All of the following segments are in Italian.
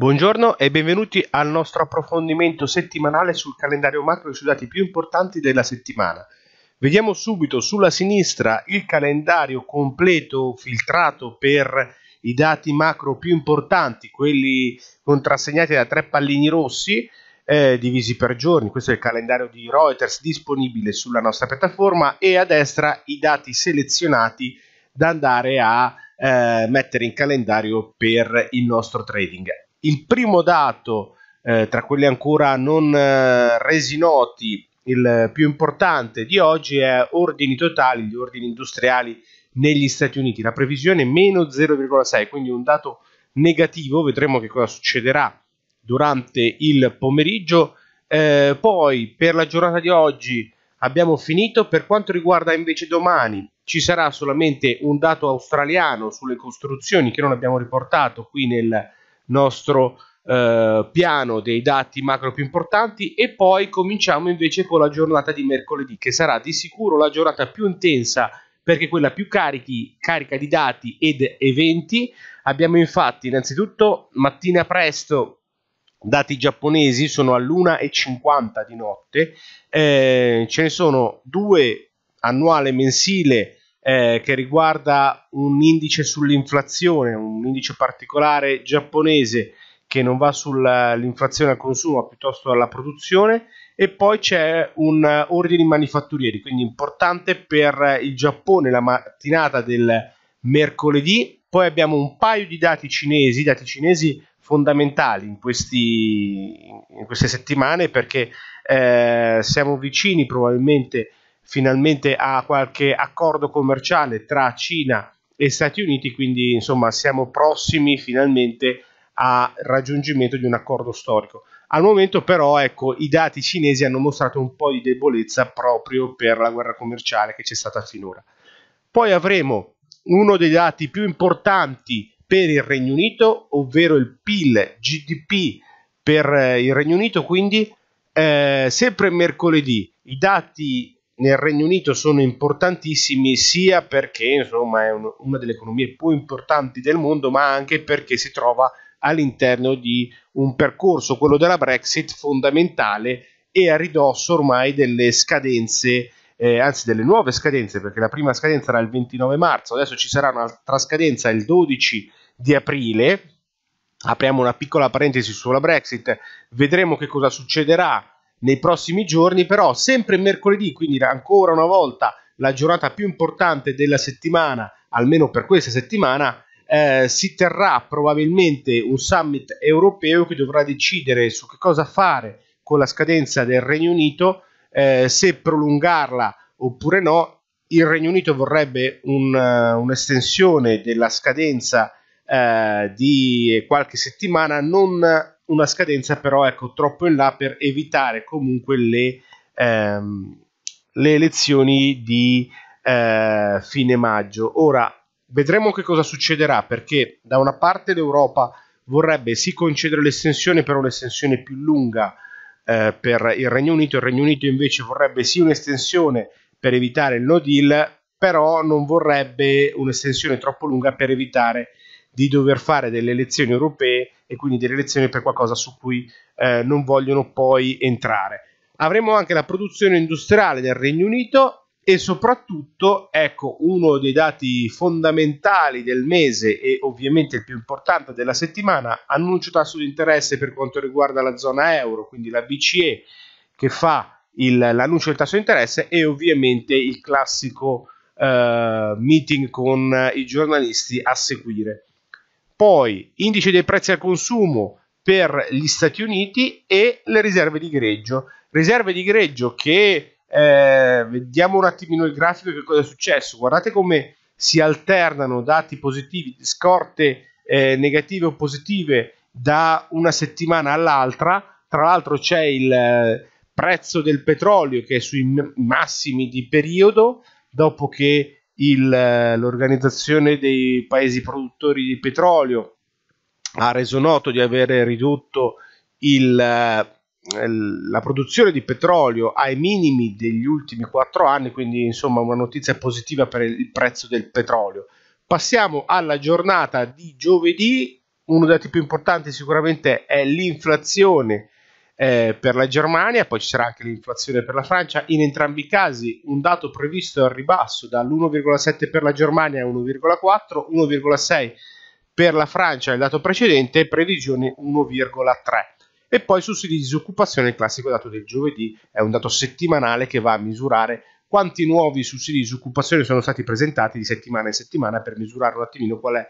Buongiorno e benvenuti al nostro approfondimento settimanale sul calendario macro e sui dati più importanti della settimana. Vediamo subito sulla sinistra il calendario completo filtrato per i dati macro più importanti, quelli contrassegnati da tre pallini rossi eh, divisi per giorni. Questo è il calendario di Reuters disponibile sulla nostra piattaforma e a destra i dati selezionati da andare a eh, mettere in calendario per il nostro trading il primo dato, eh, tra quelli ancora non eh, resi noti, il più importante di oggi è ordini totali, gli ordini industriali negli Stati Uniti. La previsione è meno 0,6, quindi un dato negativo, vedremo che cosa succederà durante il pomeriggio. Eh, poi per la giornata di oggi abbiamo finito, per quanto riguarda invece domani ci sarà solamente un dato australiano sulle costruzioni che non abbiamo riportato qui nel nostro eh, piano dei dati macro più importanti e poi cominciamo invece con la giornata di mercoledì che sarà di sicuro la giornata più intensa perché quella più carichi, carica di dati ed eventi. Abbiamo infatti innanzitutto mattina presto dati giapponesi sono all'1.50 di notte, eh, ce ne sono due annuale mensile eh, che riguarda un indice sull'inflazione, un indice particolare giapponese che non va sull'inflazione al consumo ma piuttosto alla produzione e poi c'è un eh, ordine manifatturieri, quindi importante per il Giappone la mattinata del mercoledì. Poi abbiamo un paio di dati cinesi, dati cinesi fondamentali in, questi, in queste settimane perché eh, siamo vicini probabilmente a finalmente a qualche accordo commerciale tra Cina e Stati Uniti, quindi insomma siamo prossimi finalmente al raggiungimento di un accordo storico. Al momento però ecco, i dati cinesi hanno mostrato un po' di debolezza proprio per la guerra commerciale che c'è stata finora. Poi avremo uno dei dati più importanti per il Regno Unito, ovvero il PIL GDP per eh, il Regno Unito, quindi eh, sempre mercoledì i dati nel Regno Unito sono importantissimi sia perché insomma, è un, una delle economie più importanti del mondo, ma anche perché si trova all'interno di un percorso, quello della Brexit, fondamentale e a ridosso ormai delle scadenze, eh, anzi delle nuove scadenze, perché la prima scadenza era il 29 marzo, adesso ci sarà un'altra scadenza il 12 di aprile. Apriamo una piccola parentesi sulla Brexit, vedremo che cosa succederà nei prossimi giorni, però sempre mercoledì, quindi ancora una volta la giornata più importante della settimana, almeno per questa settimana, eh, si terrà probabilmente un summit europeo che dovrà decidere su che cosa fare con la scadenza del Regno Unito, eh, se prolungarla oppure no. Il Regno Unito vorrebbe un, uh, un'estensione della scadenza eh, di qualche settimana, non una scadenza però ecco, troppo in là per evitare comunque le, ehm, le elezioni di eh, fine maggio. Ora vedremo che cosa succederà perché da una parte l'Europa vorrebbe sì concedere l'estensione però un'estensione più lunga eh, per il Regno Unito, il Regno Unito invece vorrebbe sì un'estensione per evitare il no deal però non vorrebbe un'estensione troppo lunga per evitare di dover fare delle elezioni europee e quindi delle elezioni per qualcosa su cui eh, non vogliono poi entrare. Avremo anche la produzione industriale del Regno Unito e soprattutto, ecco, uno dei dati fondamentali del mese e ovviamente il più importante della settimana, annuncio tasso di interesse per quanto riguarda la zona euro, quindi la BCE che fa l'annuncio del tasso di interesse e ovviamente il classico eh, meeting con i giornalisti a seguire poi indice dei prezzi al consumo per gli Stati Uniti e le riserve di greggio. Riserve di greggio che eh, vediamo un attimino il grafico che cosa è successo. Guardate come si alternano dati positivi, scorte eh, negative o positive da una settimana all'altra. Tra l'altro c'è il eh, prezzo del petrolio che è sui massimi di periodo dopo che il, l'organizzazione dei paesi produttori di petrolio ha reso noto di avere ridotto il, eh, la produzione di petrolio ai minimi degli ultimi quattro anni, quindi insomma una notizia positiva per il prezzo del petrolio. Passiamo alla giornata di giovedì, uno dei dati più importanti sicuramente è l'inflazione eh, per la Germania, poi ci sarà anche l'inflazione per la Francia, in entrambi i casi un dato previsto al ribasso dall'1,7 per la Germania a 1,4, 1,6 per la Francia il dato precedente, previsioni 1,3. E poi sussidi di disoccupazione, il classico dato del giovedì, è un dato settimanale che va a misurare quanti nuovi sussidi di disoccupazione sono stati presentati di settimana in settimana per misurare un attimino qual è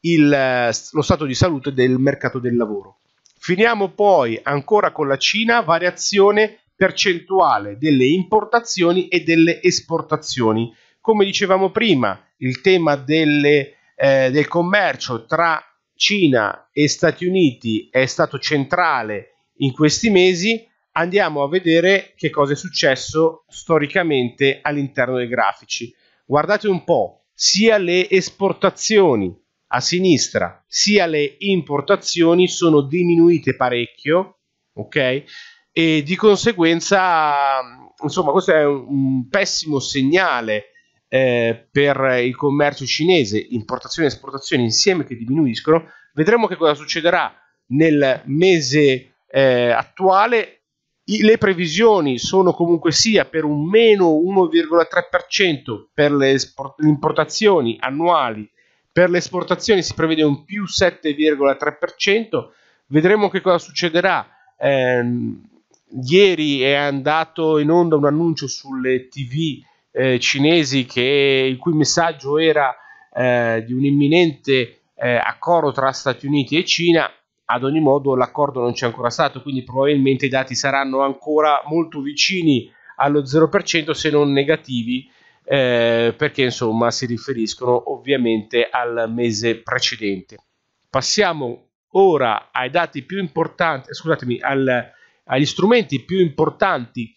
il, eh, lo stato di salute del mercato del lavoro. Finiamo poi ancora con la Cina, variazione percentuale delle importazioni e delle esportazioni. Come dicevamo prima, il tema delle, eh, del commercio tra Cina e Stati Uniti è stato centrale in questi mesi. Andiamo a vedere che cosa è successo storicamente all'interno dei grafici. Guardate un po', sia le esportazioni a sinistra sia le importazioni sono diminuite parecchio, ok? E di conseguenza, insomma, questo è un, un pessimo segnale eh, per il commercio cinese, importazioni e esportazioni insieme che diminuiscono. Vedremo che cosa succederà nel mese eh, attuale. I, le previsioni sono comunque sia per un meno 1,3% per le, le importazioni annuali per le esportazioni si prevede un più 7,3%, vedremo che cosa succederà. Eh, ieri è andato in onda un annuncio sulle tv eh, cinesi che, il cui messaggio era eh, di un imminente eh, accordo tra Stati Uniti e Cina. Ad ogni modo l'accordo non c'è ancora stato, quindi probabilmente i dati saranno ancora molto vicini allo 0% se non negativi eh, perché insomma si riferiscono ovviamente al mese precedente. Passiamo ora ai dati più importanti, scusatemi, al, agli strumenti più importanti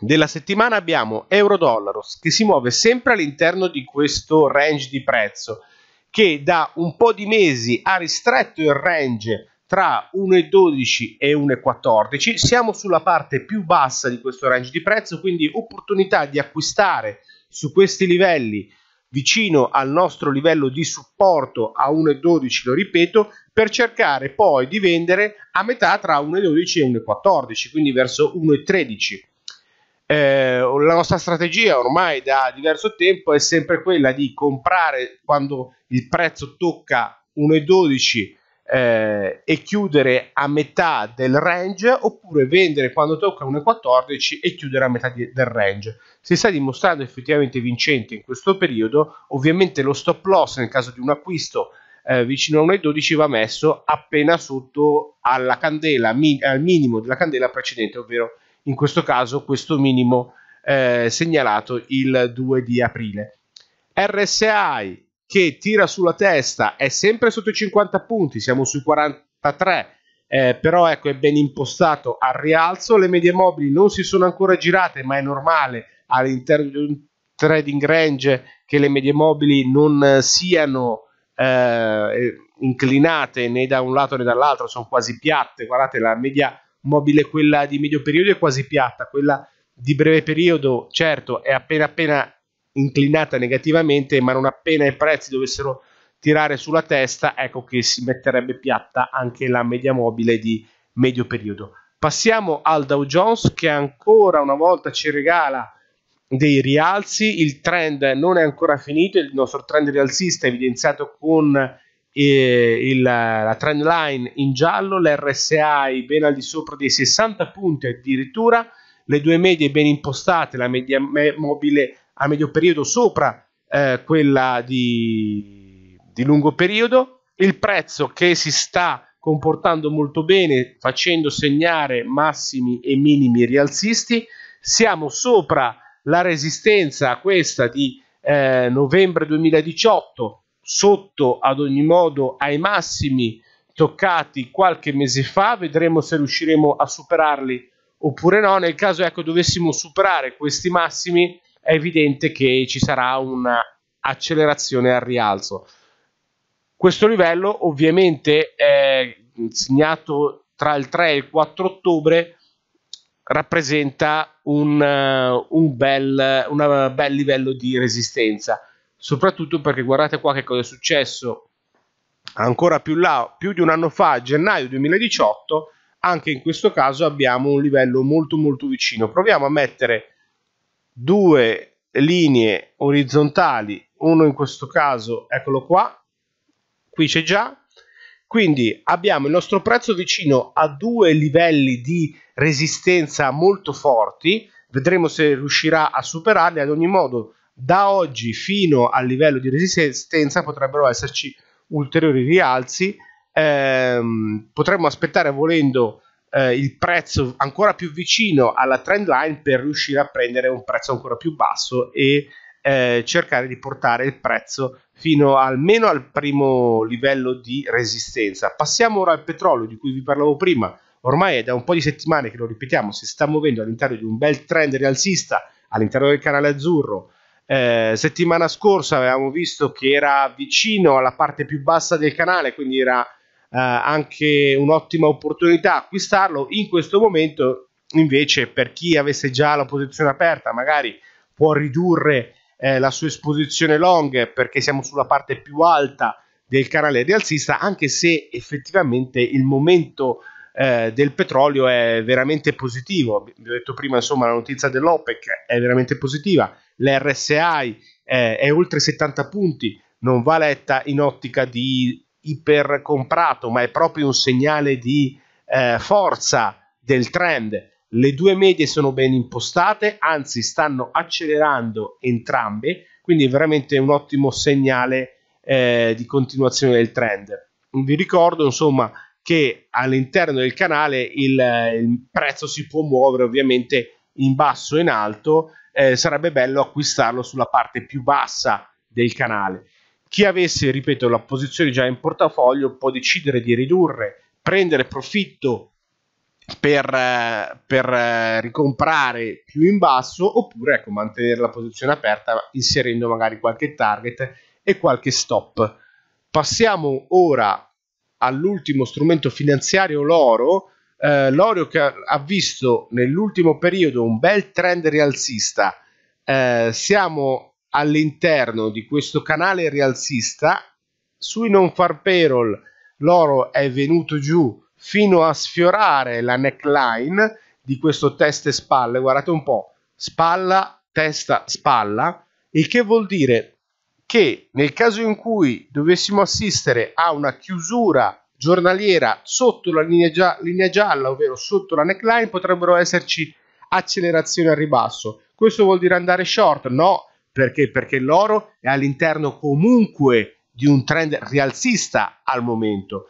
della settimana abbiamo euro-dollaro che si muove sempre all'interno di questo range di prezzo che da un po' di mesi ha ristretto il range tra 1,12 e 1,14 siamo sulla parte più bassa di questo range di prezzo quindi opportunità di acquistare su questi livelli vicino al nostro livello di supporto a 1,12 lo ripeto per cercare poi di vendere a metà tra 1,12 e 1,14 quindi verso 1,13 eh, la nostra strategia ormai da diverso tempo è sempre quella di comprare quando il prezzo tocca 1,12 eh, e chiudere a metà del range oppure vendere quando tocca 1,14 e chiudere a metà di, del range. Se sta dimostrando effettivamente vincente in questo periodo, ovviamente lo stop loss nel caso di un acquisto eh, vicino a 1,12 va messo appena sotto alla candela, mi, al minimo della candela precedente, ovvero in questo caso questo minimo eh, segnalato il 2 di aprile. RSI che tira sulla testa, è sempre sotto i 50 punti, siamo sui 43, eh, però ecco è ben impostato al rialzo, le medie mobili non si sono ancora girate, ma è normale all'interno di un trading range che le medie mobili non eh, siano eh, inclinate né da un lato né dall'altro, sono quasi piatte, guardate la media mobile quella di medio periodo è quasi piatta, quella di breve periodo certo è appena appena inclinata negativamente, ma non appena i prezzi dovessero tirare sulla testa, ecco che si metterebbe piatta anche la media mobile di medio periodo. Passiamo al Dow Jones che ancora una volta ci regala dei rialzi, il trend non è ancora finito, il nostro trend rialzista è evidenziato con eh, il, la trend line in giallo, l'RSI ben al di sopra dei 60 punti addirittura, le due medie ben impostate, la media mobile a medio periodo sopra eh, quella di, di lungo periodo, il prezzo che si sta comportando molto bene, facendo segnare massimi e minimi rialzisti, siamo sopra la resistenza questa di eh, novembre 2018 sotto ad ogni modo ai massimi toccati qualche mese fa vedremo se riusciremo a superarli oppure no nel caso ecco dovessimo superare questi massimi è evidente che ci sarà un'accelerazione al rialzo. Questo livello ovviamente è segnato tra il 3 e il 4 ottobre rappresenta un, eh, un, bel, un bel livello di resistenza, soprattutto perché guardate qua che cosa è successo ancora più là, più di un anno fa, gennaio 2018, anche in questo caso abbiamo un livello molto molto vicino. Proviamo a mettere due linee orizzontali, uno in questo caso, eccolo qua, qui c'è già, quindi abbiamo il nostro prezzo vicino a due livelli di resistenza molto forti, vedremo se riuscirà a superarli, ad ogni modo da oggi fino al livello di resistenza potrebbero esserci ulteriori rialzi, ehm, potremmo aspettare volendo eh, il prezzo ancora più vicino alla trend line per riuscire a prendere un prezzo ancora più basso e eh, cercare di portare il prezzo fino almeno al primo livello di resistenza. Passiamo ora al petrolio di cui vi parlavo prima. Ormai è da un po' di settimane che lo ripetiamo, si sta muovendo all'interno di un bel trend rialzista all'interno del canale azzurro. Eh, settimana scorsa avevamo visto che era vicino alla parte più bassa del canale, quindi era eh, anche un'ottima opportunità acquistarlo in questo momento invece per chi avesse già la posizione aperta magari può ridurre eh, la sua esposizione long perché siamo sulla parte più alta del canale rialzista anche se effettivamente il momento eh, del petrolio è veramente positivo vi ho detto prima insomma la notizia dell'OPEC è veramente positiva l'RSI eh, è oltre 70 punti non va letta in ottica di ipercomprato, ma è proprio un segnale di eh, forza del trend. Le due medie sono ben impostate, anzi stanno accelerando entrambe, quindi è veramente un ottimo segnale eh, di continuazione del trend. Vi ricordo insomma che all'interno del canale il, il prezzo si può muovere ovviamente in basso e in alto, eh, sarebbe bello acquistarlo sulla parte più bassa del canale chi avesse, ripeto, la posizione già in portafoglio può decidere di ridurre, prendere profitto per, eh, per eh, ricomprare più in basso oppure ecco, mantenere la posizione aperta inserendo magari qualche target e qualche stop. Passiamo ora all'ultimo strumento finanziario, l'oro. Eh, l'oro che ha visto nell'ultimo periodo un bel trend rialzista. Eh, siamo all'interno di questo canale rialzista sui non far payroll l'oro è venuto giù fino a sfiorare la neckline di questo testa e spalle guardate un po' spalla testa spalla il che vuol dire che nel caso in cui dovessimo assistere a una chiusura giornaliera sotto la linea, gia linea gialla ovvero sotto la neckline potrebbero esserci accelerazioni al ribasso questo vuol dire andare short no perché? Perché l'oro è all'interno comunque di un trend rialzista al momento.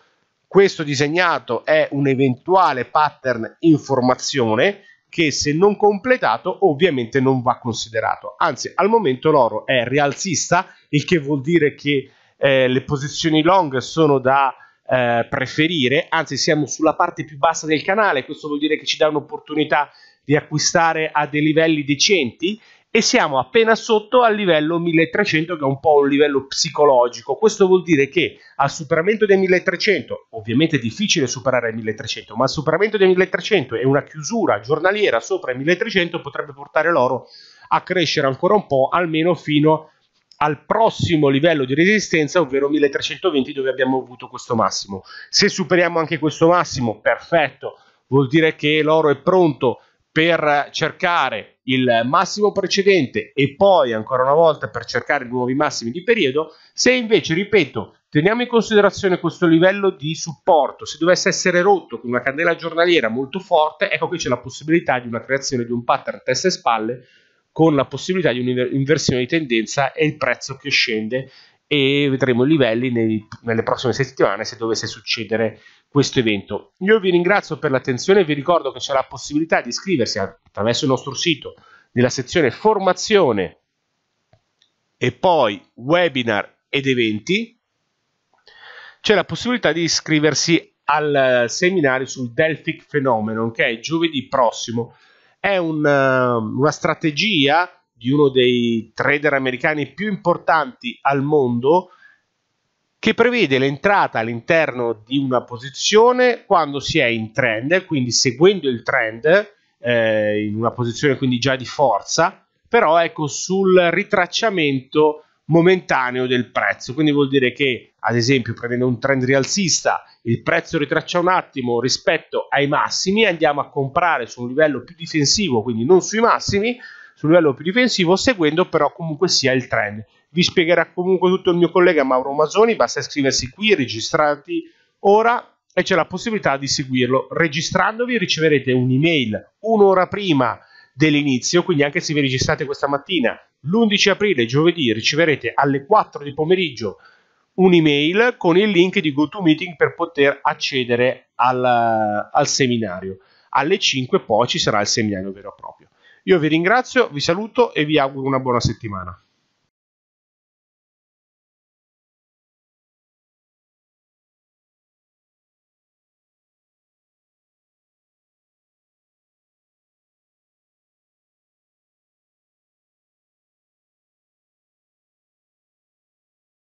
Questo disegnato è un eventuale pattern in formazione che se non completato ovviamente non va considerato. Anzi, al momento l'oro è rialzista, il che vuol dire che eh, le posizioni long sono da eh, preferire, anzi siamo sulla parte più bassa del canale, questo vuol dire che ci dà un'opportunità di acquistare a dei livelli decenti e siamo appena sotto al livello 1300 che è un po' un livello psicologico. Questo vuol dire che al superamento dei 1300, ovviamente è difficile superare i 1300, ma al superamento dei 1300 e una chiusura giornaliera sopra i 1300 potrebbe portare l'oro a crescere ancora un po', almeno fino al prossimo livello di resistenza, ovvero 1320 dove abbiamo avuto questo massimo. Se superiamo anche questo massimo, perfetto, vuol dire che l'oro è pronto per cercare il massimo precedente e poi ancora una volta per cercare nuovi massimi di periodo. Se invece, ripeto, teniamo in considerazione questo livello di supporto, se dovesse essere rotto con una candela giornaliera molto forte, ecco che c'è la possibilità di una creazione di un pattern testa e spalle con la possibilità di un'inversione di tendenza e il prezzo che scende e vedremo i livelli nei, nelle prossime settimane se dovesse succedere questo evento. Io vi ringrazio per l'attenzione e vi ricordo che c'è la possibilità di iscriversi attraverso il nostro sito nella sezione formazione e poi webinar ed eventi. C'è la possibilità di iscriversi al seminario sul Delphic Phenomenon che è giovedì prossimo. È un, eh, una strategia di uno dei trader americani più importanti al mondo che prevede l'entrata all'interno di una posizione quando si è in trend, quindi seguendo il trend eh, in una posizione quindi già di forza, però ecco sul ritracciamento momentaneo del prezzo. Quindi vuol dire che, ad esempio, prendendo un trend rialzista, il prezzo ritraccia un attimo rispetto ai massimi, andiamo a comprare su un livello più difensivo, quindi non sui massimi, su livello più difensivo, seguendo però comunque sia il trend vi spiegherà comunque tutto il mio collega Mauro Masoni, basta iscriversi qui, registrati ora e c'è la possibilità di seguirlo. Registrandovi riceverete un'email un'ora prima dell'inizio, quindi anche se vi registrate questa mattina, l'11 aprile, giovedì, riceverete alle 4 di pomeriggio un'email con il link di GoToMeeting per poter accedere al, al seminario. Alle 5 poi ci sarà il seminario vero e proprio. Io vi ringrazio, vi saluto e vi auguro una buona settimana.